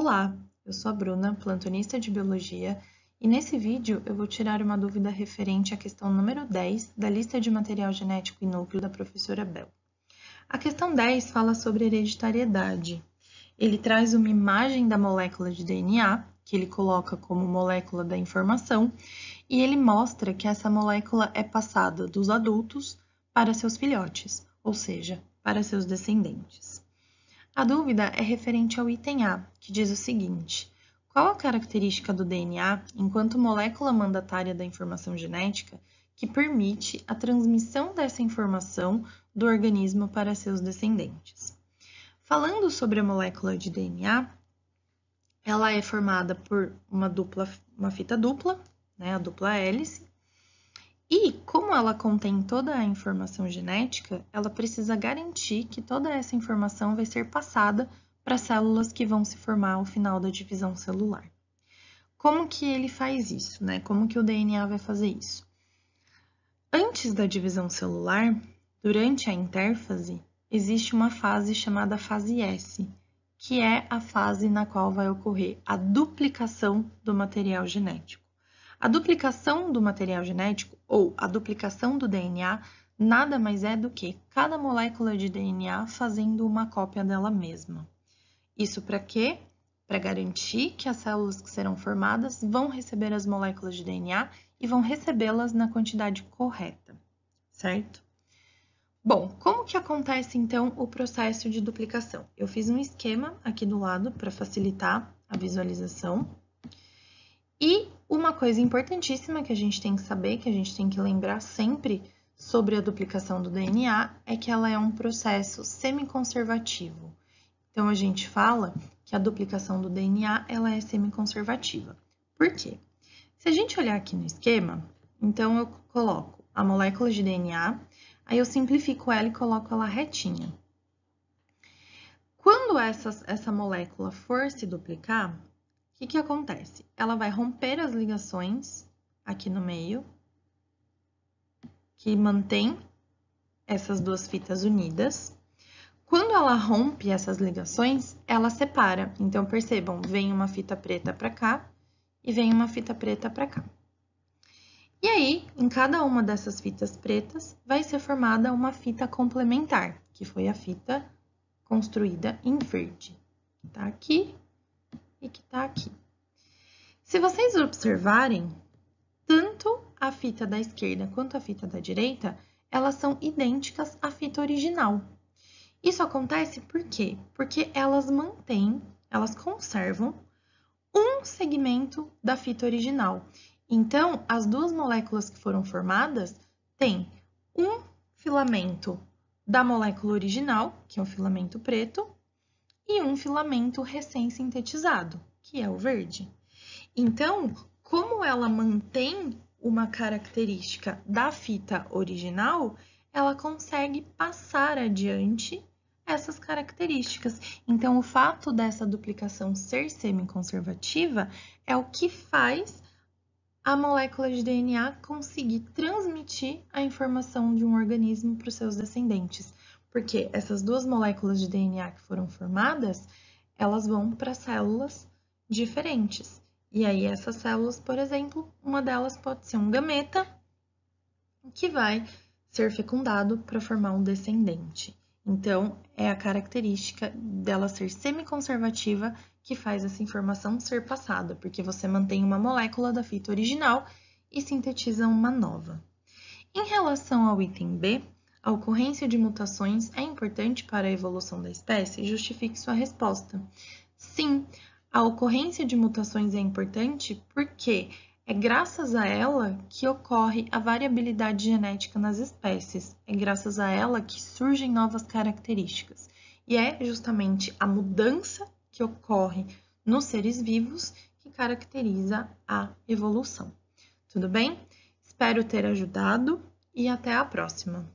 Olá, eu sou a Bruna, plantonista de Biologia, e nesse vídeo eu vou tirar uma dúvida referente à questão número 10 da lista de material genético e núcleo da professora Bell. A questão 10 fala sobre hereditariedade. Ele traz uma imagem da molécula de DNA, que ele coloca como molécula da informação, e ele mostra que essa molécula é passada dos adultos para seus filhotes, ou seja, para seus descendentes. A dúvida é referente ao item A, que diz o seguinte: qual a característica do DNA, enquanto molécula mandatária da informação genética, que permite a transmissão dessa informação do organismo para seus descendentes? Falando sobre a molécula de DNA, ela é formada por uma dupla, uma fita dupla, né, a dupla hélice, e, como ela contém toda a informação genética, ela precisa garantir que toda essa informação vai ser passada para células que vão se formar ao final da divisão celular. Como que ele faz isso, né? Como que o DNA vai fazer isso? Antes da divisão celular, durante a intérfase, existe uma fase chamada fase S, que é a fase na qual vai ocorrer a duplicação do material genético. A duplicação do material genético ou a duplicação do DNA nada mais é do que cada molécula de DNA fazendo uma cópia dela mesma. Isso para quê? Para garantir que as células que serão formadas vão receber as moléculas de DNA e vão recebê-las na quantidade correta, certo? Bom, como que acontece então o processo de duplicação? Eu fiz um esquema aqui do lado para facilitar a visualização. E uma coisa importantíssima que a gente tem que saber, que a gente tem que lembrar sempre sobre a duplicação do DNA, é que ela é um processo semiconservativo. Então, a gente fala que a duplicação do DNA ela é semiconservativa. Por quê? Se a gente olhar aqui no esquema, então eu coloco a molécula de DNA, aí eu simplifico ela e coloco ela retinha. Quando essa, essa molécula for se duplicar, que, que acontece? Ela vai romper as ligações aqui no meio, que mantém essas duas fitas unidas. Quando ela rompe essas ligações, ela separa. Então, percebam, vem uma fita preta para cá e vem uma fita preta para cá. E aí, em cada uma dessas fitas pretas, vai ser formada uma fita complementar, que foi a fita construída em verde. Tá aqui e que está aqui. Se vocês observarem, tanto a fita da esquerda quanto a fita da direita, elas são idênticas à fita original. Isso acontece por quê? Porque elas mantêm, elas conservam um segmento da fita original. Então, as duas moléculas que foram formadas têm um filamento da molécula original, que é o filamento preto, e um filamento recém-sintetizado, que é o verde. Então, como ela mantém uma característica da fita original, ela consegue passar adiante essas características. Então, o fato dessa duplicação ser semiconservativa é o que faz a molécula de DNA conseguir transmitir a informação de um organismo para os seus descendentes, porque essas duas moléculas de DNA que foram formadas, elas vão para células diferentes. E aí essas células, por exemplo, uma delas pode ser um gameta que vai ser fecundado para formar um descendente. Então, é a característica dela ser semiconservativa que faz essa informação ser passada, porque você mantém uma molécula da fita original e sintetiza uma nova. Em relação ao item B, a ocorrência de mutações é importante para a evolução da espécie? Justifique sua resposta. Sim, a ocorrência de mutações é importante porque é graças a ela que ocorre a variabilidade genética nas espécies, é graças a ela que surgem novas características. E é justamente a mudança que ocorre nos seres vivos que caracteriza a evolução. Tudo bem? Espero ter ajudado e até a próxima!